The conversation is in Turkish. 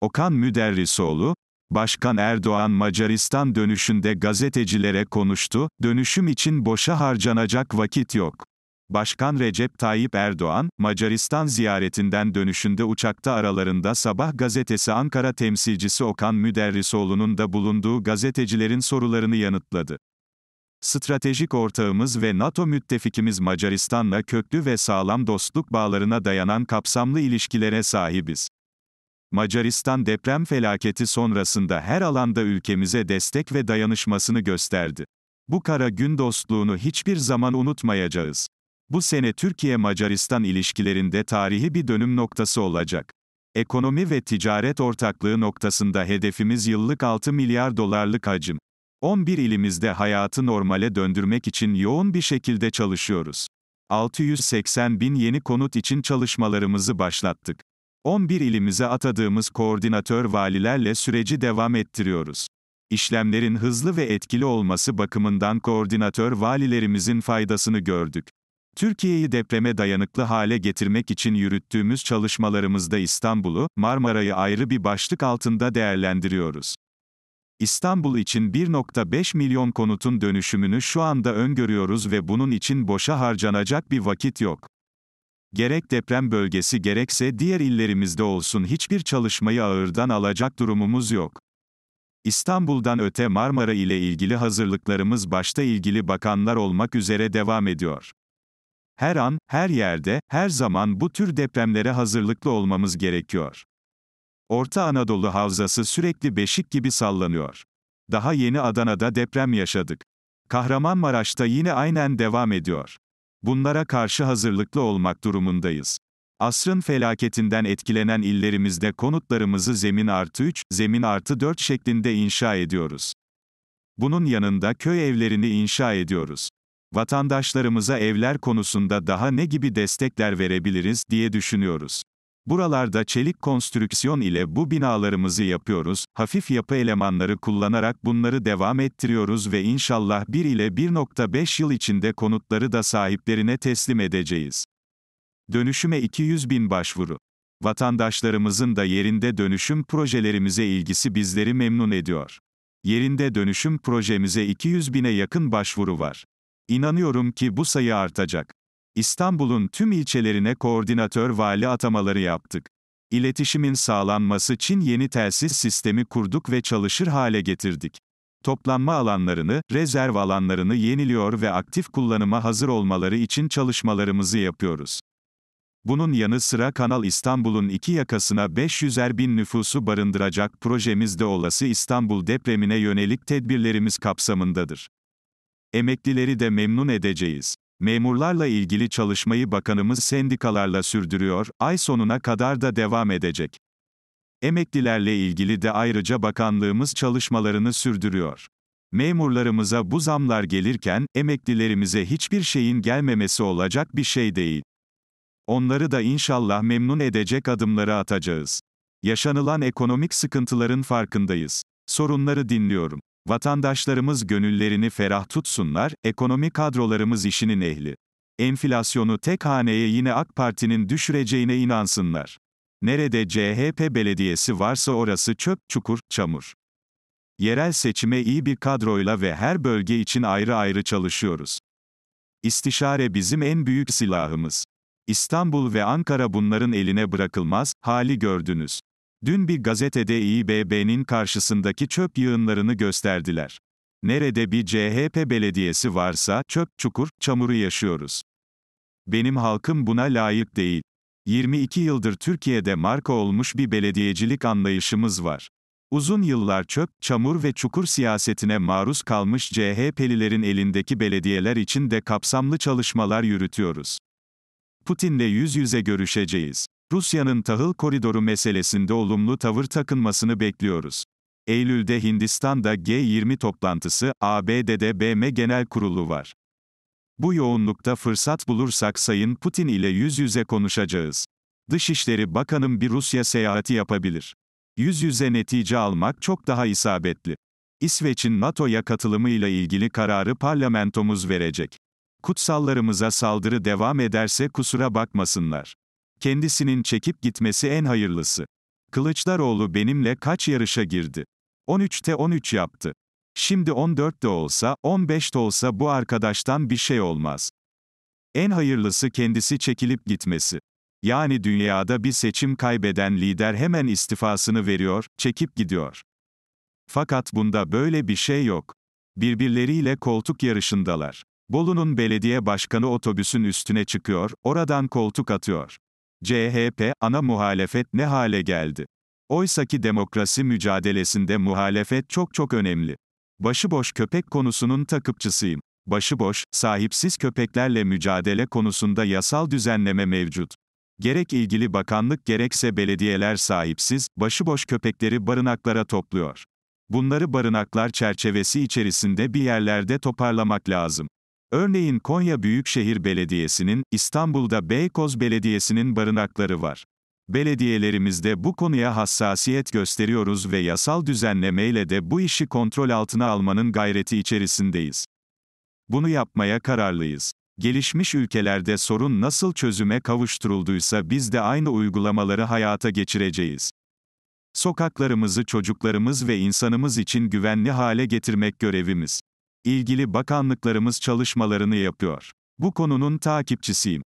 Okan Müderrisoğlu, Başkan Erdoğan Macaristan dönüşünde gazetecilere konuştu, dönüşüm için boşa harcanacak vakit yok. Başkan Recep Tayyip Erdoğan, Macaristan ziyaretinden dönüşünde uçakta aralarında Sabah gazetesi Ankara temsilcisi Okan Müderrisoğlu'nun da bulunduğu gazetecilerin sorularını yanıtladı. Stratejik ortağımız ve NATO müttefikimiz Macaristan'la köklü ve sağlam dostluk bağlarına dayanan kapsamlı ilişkilere sahibiz. Macaristan deprem felaketi sonrasında her alanda ülkemize destek ve dayanışmasını gösterdi. Bu kara gün dostluğunu hiçbir zaman unutmayacağız. Bu sene Türkiye-Macaristan ilişkilerinde tarihi bir dönüm noktası olacak. Ekonomi ve ticaret ortaklığı noktasında hedefimiz yıllık 6 milyar dolarlık hacim. 11 ilimizde hayatı normale döndürmek için yoğun bir şekilde çalışıyoruz. 680 bin yeni konut için çalışmalarımızı başlattık. 11 ilimize atadığımız koordinatör valilerle süreci devam ettiriyoruz. İşlemlerin hızlı ve etkili olması bakımından koordinatör valilerimizin faydasını gördük. Türkiye'yi depreme dayanıklı hale getirmek için yürüttüğümüz çalışmalarımızda İstanbul'u, Marmara'yı ayrı bir başlık altında değerlendiriyoruz. İstanbul için 1.5 milyon konutun dönüşümünü şu anda öngörüyoruz ve bunun için boşa harcanacak bir vakit yok gerek deprem bölgesi gerekse diğer illerimizde olsun hiçbir çalışmayı ağırdan alacak durumumuz yok. İstanbul'dan öte Marmara ile ilgili hazırlıklarımız başta ilgili bakanlar olmak üzere devam ediyor. Her an, her yerde, her zaman bu tür depremlere hazırlıklı olmamız gerekiyor. Orta Anadolu havzası sürekli beşik gibi sallanıyor. Daha yeni Adana'da deprem yaşadık. Kahramanmaraş'ta yine aynen devam ediyor. Bunlara karşı hazırlıklı olmak durumundayız. Asrın felaketinden etkilenen illerimizde konutlarımızı zemin artı 3, zemin artı 4 şeklinde inşa ediyoruz. Bunun yanında köy evlerini inşa ediyoruz. Vatandaşlarımıza evler konusunda daha ne gibi destekler verebiliriz diye düşünüyoruz. Buralarda çelik konstrüksiyon ile bu binalarımızı yapıyoruz, hafif yapı elemanları kullanarak bunları devam ettiriyoruz ve inşallah 1 ile 1.5 yıl içinde konutları da sahiplerine teslim edeceğiz. Dönüşüme 200 bin başvuru. Vatandaşlarımızın da yerinde dönüşüm projelerimize ilgisi bizleri memnun ediyor. Yerinde dönüşüm projemize 200 bine yakın başvuru var. İnanıyorum ki bu sayı artacak. İstanbul'un tüm ilçelerine koordinatör vali atamaları yaptık. İletişimin sağlanması için yeni telsiz sistemi kurduk ve çalışır hale getirdik. Toplanma alanlarını, rezerv alanlarını yeniliyor ve aktif kullanıma hazır olmaları için çalışmalarımızı yapıyoruz. Bunun yanı sıra Kanal İstanbul'un iki yakasına 500'er bin nüfusu barındıracak projemizde olası İstanbul depremine yönelik tedbirlerimiz kapsamındadır. Emeklileri de memnun edeceğiz. Memurlarla ilgili çalışmayı bakanımız sendikalarla sürdürüyor, ay sonuna kadar da devam edecek. Emeklilerle ilgili de ayrıca bakanlığımız çalışmalarını sürdürüyor. Memurlarımıza bu zamlar gelirken, emeklilerimize hiçbir şeyin gelmemesi olacak bir şey değil. Onları da inşallah memnun edecek adımları atacağız. Yaşanılan ekonomik sıkıntıların farkındayız. Sorunları dinliyorum. Vatandaşlarımız gönüllerini ferah tutsunlar, ekonomi kadrolarımız işinin ehli. Enflasyonu tek haneye yine AK Parti'nin düşüreceğine inansınlar. Nerede CHP belediyesi varsa orası çöp, çukur, çamur. Yerel seçime iyi bir kadroyla ve her bölge için ayrı ayrı çalışıyoruz. İstişare bizim en büyük silahımız. İstanbul ve Ankara bunların eline bırakılmaz, hali gördünüz. Dün bir gazetede İBB'nin karşısındaki çöp yığınlarını gösterdiler. Nerede bir CHP belediyesi varsa çöp, çukur, çamuru yaşıyoruz. Benim halkım buna layık değil. 22 yıldır Türkiye'de marka olmuş bir belediyecilik anlayışımız var. Uzun yıllar çöp, çamur ve çukur siyasetine maruz kalmış CHP'lilerin elindeki belediyeler için de kapsamlı çalışmalar yürütüyoruz. Putin'le yüz yüze görüşeceğiz. Rusya'nın tahıl koridoru meselesinde olumlu tavır takınmasını bekliyoruz. Eylül'de Hindistan'da G20 toplantısı, ABD'de BM Genel Kurulu var. Bu yoğunlukta fırsat bulursak Sayın Putin ile yüz yüze konuşacağız. Dışişleri Bakanım bir Rusya seyahati yapabilir. Yüz yüze netice almak çok daha isabetli. İsveç'in NATO'ya katılımıyla ilgili kararı parlamentomuz verecek. Kutsallarımıza saldırı devam ederse kusura bakmasınlar. Kendisinin çekip gitmesi en hayırlısı. Kılıçdaroğlu benimle kaç yarışa girdi? 13'te 13 yaptı. Şimdi 14 de olsa, 15 de olsa bu arkadaştan bir şey olmaz. En hayırlısı kendisi çekilip gitmesi. Yani dünyada bir seçim kaybeden lider hemen istifasını veriyor, çekip gidiyor. Fakat bunda böyle bir şey yok. Birbirleriyle koltuk yarışındalar. Bolu'nun belediye başkanı otobüsün üstüne çıkıyor, oradan koltuk atıyor. CHP, ana muhalefet ne hale geldi? Oysaki demokrasi mücadelesinde muhalefet çok çok önemli. Başıboş köpek konusunun takipçisiyim. Başıboş, sahipsiz köpeklerle mücadele konusunda yasal düzenleme mevcut. Gerek ilgili bakanlık gerekse belediyeler sahipsiz, başıboş köpekleri barınaklara topluyor. Bunları barınaklar çerçevesi içerisinde bir yerlerde toparlamak lazım. Örneğin Konya Büyükşehir Belediyesi'nin, İstanbul'da Beykoz Belediyesi'nin barınakları var. Belediyelerimizde bu konuya hassasiyet gösteriyoruz ve yasal düzenlemeyle de bu işi kontrol altına almanın gayreti içerisindeyiz. Bunu yapmaya kararlıyız. Gelişmiş ülkelerde sorun nasıl çözüme kavuşturulduysa biz de aynı uygulamaları hayata geçireceğiz. Sokaklarımızı çocuklarımız ve insanımız için güvenli hale getirmek görevimiz ilgili bakanlıklarımız çalışmalarını yapıyor. Bu konunun takipçisiyim.